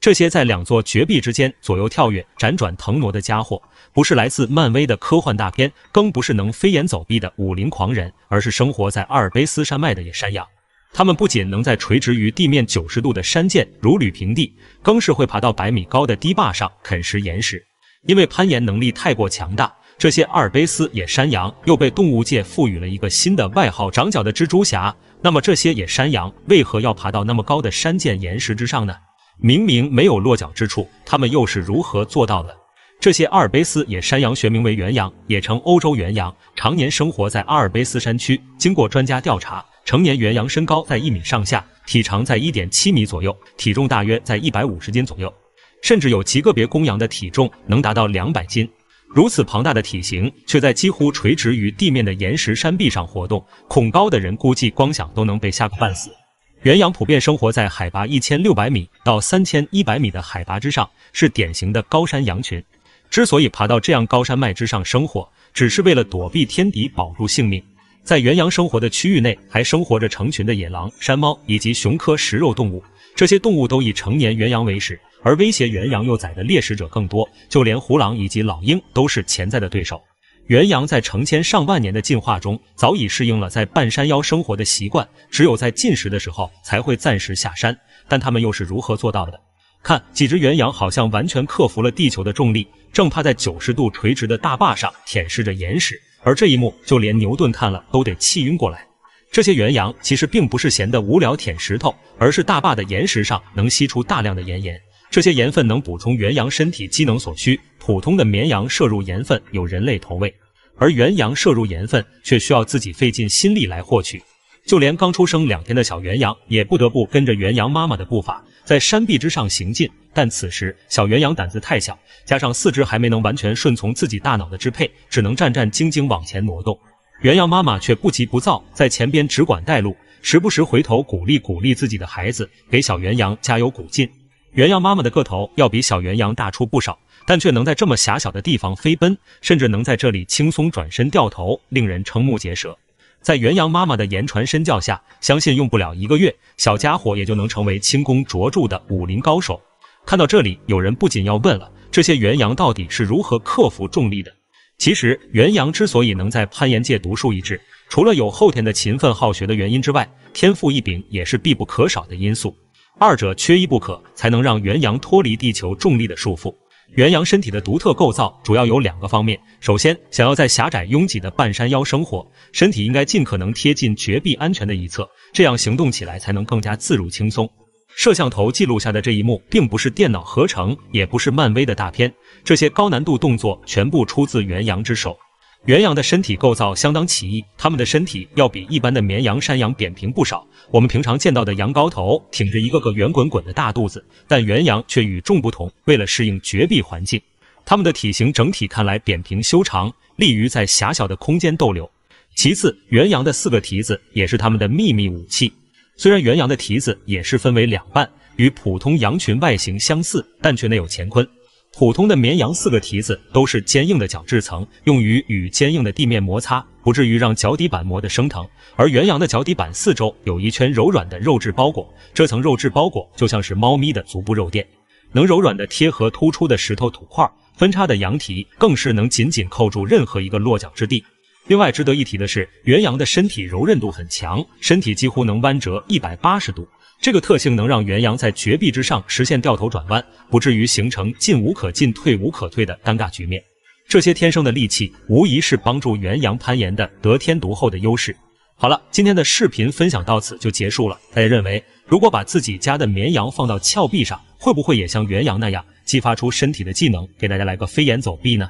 这些在两座绝壁之间左右跳跃、辗转腾挪的家伙，不是来自漫威的科幻大片，更不是能飞檐走壁的武林狂人，而是生活在阿尔卑斯山脉的野山羊。它们不仅能在垂直于地面九十度的山涧如履平地，更是会爬到百米高的堤坝上啃食岩石。因为攀岩能力太过强大，这些阿尔卑斯野山羊又被动物界赋予了一个新的外号——长角的蜘蛛侠。那么，这些野山羊为何要爬到那么高的山涧岩石之上呢？明明没有落脚之处，他们又是如何做到的？这些阿尔卑斯野山羊学名为原羊，也称欧洲原羊，常年生活在阿尔卑斯山区。经过专家调查，成年原羊身高在一米上下，体长在一点七米左右，体重大约在一百五十斤左右，甚至有极个别公羊的体重能达到两百斤。如此庞大的体型，却在几乎垂直于地面的岩石山壁上活动，恐高的人估计光想都能被吓个半死。原羊普遍生活在海拔一千六百米到三千一百米的海拔之上，是典型的高山羊群。之所以爬到这样高山脉之上生活，只是为了躲避天敌，保住性命。在原羊生活的区域内，还生活着成群的野狼、山猫以及熊科食肉动物。这些动物都以成年原羊为食，而威胁原羊幼崽的猎食者更多，就连胡狼以及老鹰都是潜在的对手。原羊在成千上万年的进化中，早已适应了在半山腰生活的习惯，只有在进食的时候才会暂时下山。但他们又是如何做到的？看几只原羊，好像完全克服了地球的重力，正趴在九十度垂直的大坝上舔舐着岩石。而这一幕，就连牛顿看了都得气晕过来。这些原羊其实并不是闲得无聊舔石头，而是大坝的岩石上能吸出大量的岩盐这些盐分能补充原羊身体机能所需。普通的绵羊摄入盐分，有人类投喂。而原羊摄入盐分却需要自己费尽心力来获取，就连刚出生两天的小原羊也不得不跟着原羊妈妈的步伐，在山壁之上行进。但此时小原羊胆子太小，加上四肢还没能完全顺从自己大脑的支配，只能战战兢兢往前挪动。原羊妈妈却不急不躁，在前边只管带路，时不时回头鼓励鼓励自己的孩子，给小原羊加油鼓劲。元阳妈妈的个头要比小元阳大出不少，但却能在这么狭小的地方飞奔，甚至能在这里轻松转身掉头，令人瞠目结舌。在元阳妈妈的言传身教下，相信用不了一个月，小家伙也就能成为轻功卓著的武林高手。看到这里，有人不仅要问了：这些元阳到底是如何克服重力的？其实，元阳之所以能在攀岩界独树一帜，除了有后天的勤奋好学的原因之外，天赋异禀也是必不可少的因素。二者缺一不可，才能让元阳脱离地球重力的束缚。元阳身体的独特构造主要有两个方面：首先，想要在狭窄拥挤的半山腰生活，身体应该尽可能贴近绝壁安全的一侧，这样行动起来才能更加自如轻松。摄像头记录下的这一幕，并不是电脑合成，也不是漫威的大片，这些高难度动作全部出自元阳之手。元羊的身体构造相当奇异，它们的身体要比一般的绵羊、山羊扁平不少。我们平常见到的羊高头挺着一个个圆滚滚的大肚子，但元羊却与众不同。为了适应绝壁环境，它们的体型整体看来扁平修长，利于在狭小的空间逗留。其次，元羊的四个蹄子也是它们的秘密武器。虽然元羊的蹄子也是分为两半，与普通羊群外形相似，但却内有乾坤。普通的绵羊四个蹄子都是坚硬的角质层，用于与坚硬的地面摩擦，不至于让脚底板磨得生疼。而原羊的脚底板四周有一圈柔软的肉质包裹，这层肉质包裹就像是猫咪的足部肉垫，能柔软的贴合突出的石头土块。分叉的羊蹄更是能紧紧扣住任何一个落脚之地。另外值得一提的是，原羊的身体柔韧度很强，身体几乎能弯折一百八十度。这个特性能让原羊在绝壁之上实现掉头转弯，不至于形成进无可进、退无可退的尴尬局面。这些天生的利器，无疑是帮助原羊攀岩的得天独厚的优势。好了，今天的视频分享到此就结束了。大家认为，如果把自己家的绵羊放到峭壁上，会不会也像原羊那样，激发出身体的技能，给大家来个飞檐走壁呢？